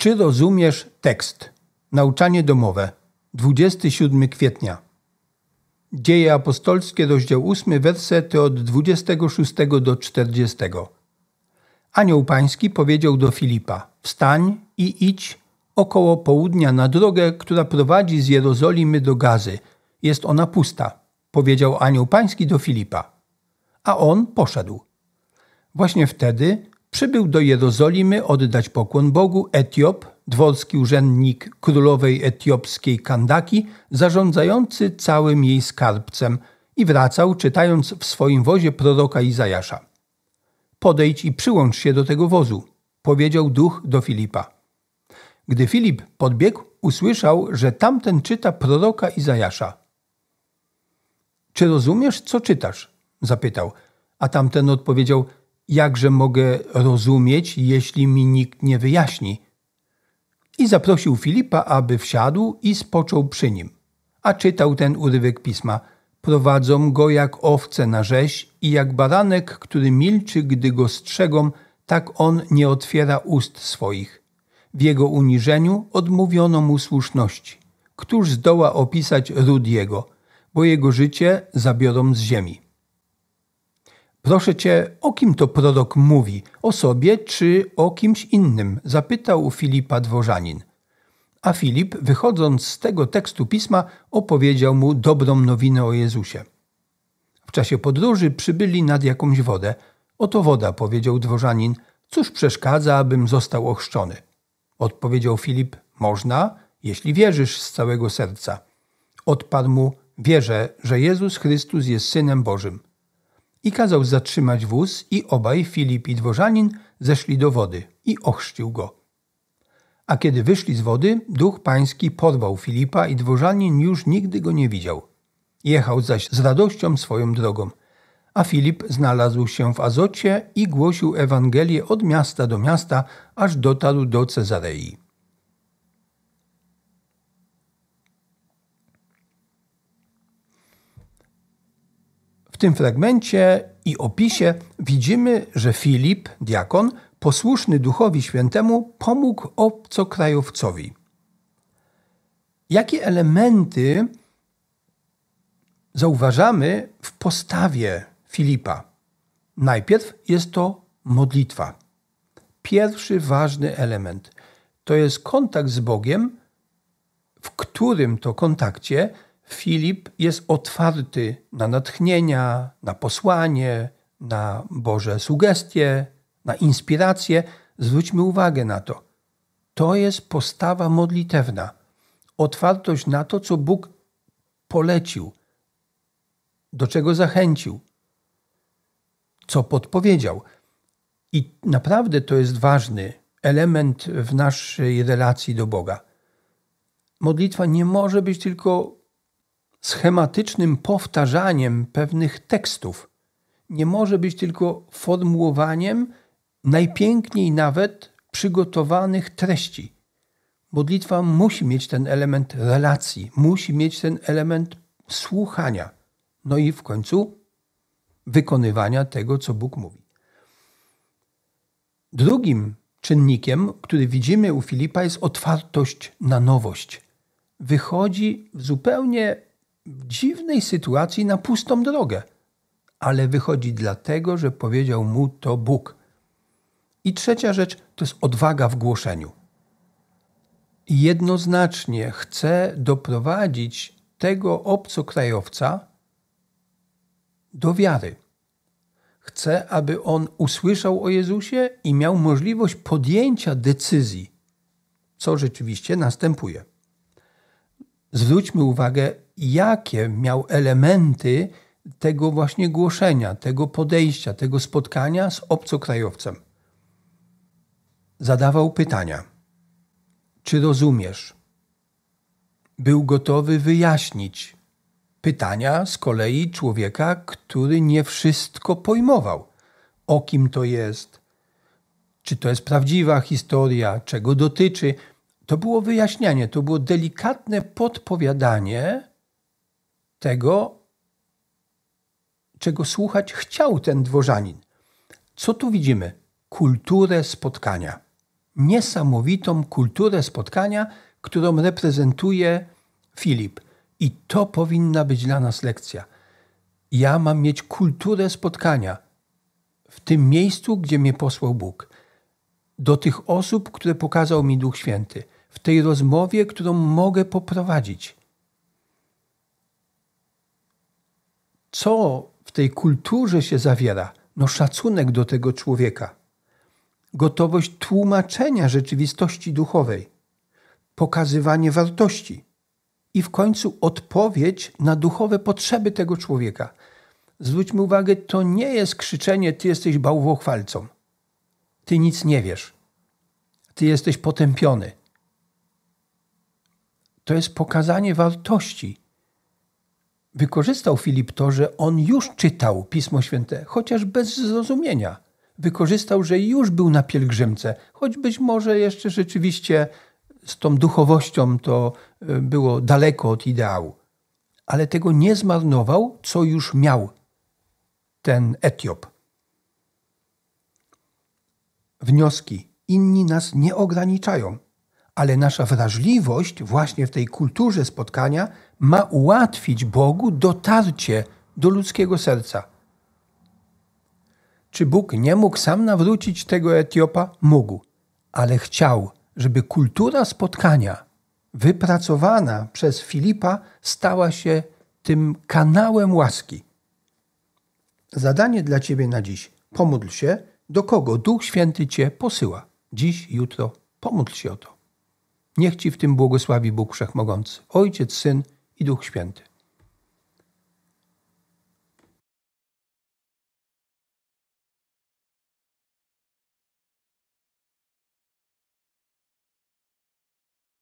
Czy rozumiesz tekst? Nauczanie domowe. 27 kwietnia. Dzieje apostolskie, rozdział 8, wersety od 26 do 40. Anioł pański powiedział do Filipa: Wstań i idź około południa na drogę, która prowadzi z Jerozolimy do Gazy. Jest ona pusta, powiedział anioł pański do Filipa. A on poszedł. Właśnie wtedy przybył do Jerozolimy oddać pokłon Bogu Etiop, dworski urzędnik królowej etiopskiej Kandaki, zarządzający całym jej skarbcem i wracał, czytając w swoim wozie proroka Izajasza. Podejdź i przyłącz się do tego wozu, powiedział duch do Filipa. Gdy Filip podbiegł, usłyszał, że tamten czyta proroka Izajasza. Czy rozumiesz, co czytasz? zapytał, a tamten odpowiedział – jakże mogę rozumieć, jeśli mi nikt nie wyjaśni? I zaprosił Filipa, aby wsiadł i spoczął przy nim. A czytał ten urywek pisma. Prowadzą go jak owce na rzeź i jak baranek, który milczy, gdy go strzegą, tak on nie otwiera ust swoich. W jego uniżeniu odmówiono mu słuszności. Któż zdoła opisać ród jego, bo jego życie zabiorą z ziemi? Proszę cię, o kim to prorok mówi? O sobie czy o kimś innym? Zapytał Filipa dworzanin. A Filip, wychodząc z tego tekstu pisma, opowiedział mu dobrą nowinę o Jezusie. W czasie podróży przybyli nad jakąś wodę. Oto woda, powiedział dworzanin. Cóż przeszkadza, abym został ochrzczony? Odpowiedział Filip, można, jeśli wierzysz z całego serca. Odparł mu, wierzę, że Jezus Chrystus jest Synem Bożym i kazał zatrzymać wóz i obaj, Filip i dworzanin, zeszli do wody i ochrzcił go. A kiedy wyszli z wody, duch pański porwał Filipa i dworzanin już nigdy go nie widział. Jechał zaś z radością swoją drogą. A Filip znalazł się w Azocie i głosił Ewangelię od miasta do miasta, aż dotarł do Cezarei. tym fragmencie i opisie widzimy, że Filip, diakon, posłuszny Duchowi Świętemu, pomógł obcokrajowcowi. Jakie elementy zauważamy w postawie Filipa? Najpierw jest to modlitwa. Pierwszy ważny element to jest kontakt z Bogiem, w którym to kontakcie Filip jest otwarty na natchnienia, na posłanie, na Boże sugestie, na inspiracje. Zwróćmy uwagę na to. To jest postawa modlitewna. Otwartość na to, co Bóg polecił, do czego zachęcił, co podpowiedział. I naprawdę to jest ważny element w naszej relacji do Boga. Modlitwa nie może być tylko schematycznym powtarzaniem pewnych tekstów. Nie może być tylko formułowaniem najpiękniej nawet przygotowanych treści. Modlitwa musi mieć ten element relacji, musi mieć ten element słuchania, no i w końcu wykonywania tego, co Bóg mówi. Drugim czynnikiem, który widzimy u Filipa, jest otwartość na nowość. Wychodzi w zupełnie dziwnej sytuacji na pustą drogę, ale wychodzi dlatego, że powiedział mu to Bóg. I trzecia rzecz to jest odwaga w głoszeniu. Jednoznacznie chce doprowadzić tego obcokrajowca do wiary. Chce, aby on usłyszał o Jezusie i miał możliwość podjęcia decyzji, co rzeczywiście następuje. Zwróćmy uwagę, jakie miał elementy tego właśnie głoszenia, tego podejścia, tego spotkania z obcokrajowcem. Zadawał pytania. Czy rozumiesz? Był gotowy wyjaśnić pytania z kolei człowieka, który nie wszystko pojmował. O kim to jest? Czy to jest prawdziwa historia? Czego dotyczy? To było wyjaśnianie, to było delikatne podpowiadanie tego, czego słuchać chciał ten dworzanin. Co tu widzimy? Kulturę spotkania. Niesamowitą kulturę spotkania, którą reprezentuje Filip. I to powinna być dla nas lekcja. Ja mam mieć kulturę spotkania w tym miejscu, gdzie mnie posłał Bóg, do tych osób, które pokazał mi Duch Święty, w tej rozmowie, którą mogę poprowadzić. co w tej kulturze się zawiera? No szacunek do tego człowieka, gotowość tłumaczenia rzeczywistości duchowej, pokazywanie wartości i w końcu odpowiedź na duchowe potrzeby tego człowieka. Zwróćmy uwagę, to nie jest krzyczenie: Ty jesteś bałwochwalcą, Ty nic nie wiesz, Ty jesteś potępiony. To jest pokazanie wartości, Wykorzystał Filip to, że on już czytał Pismo Święte, chociaż bez zrozumienia. Wykorzystał, że już był na pielgrzymce, choć być może jeszcze rzeczywiście z tą duchowością to e, było daleko od ideału. Ale tego nie zmarnował, co już miał ten Etiop. Wnioski. Inni nas nie ograniczają ale nasza wrażliwość właśnie w tej kulturze spotkania ma ułatwić Bogu dotarcie do ludzkiego serca. Czy Bóg nie mógł sam nawrócić tego Etiopa? Mógł, ale chciał, żeby kultura spotkania wypracowana przez Filipa stała się tym kanałem łaski. Zadanie dla Ciebie na dziś. Pomódl się, do kogo Duch Święty Cię posyła. Dziś, jutro, pomódl się o to. Niech Ci w tym błogosławi Bóg Wszechmogący, Ojciec, Syn i Duch Święty.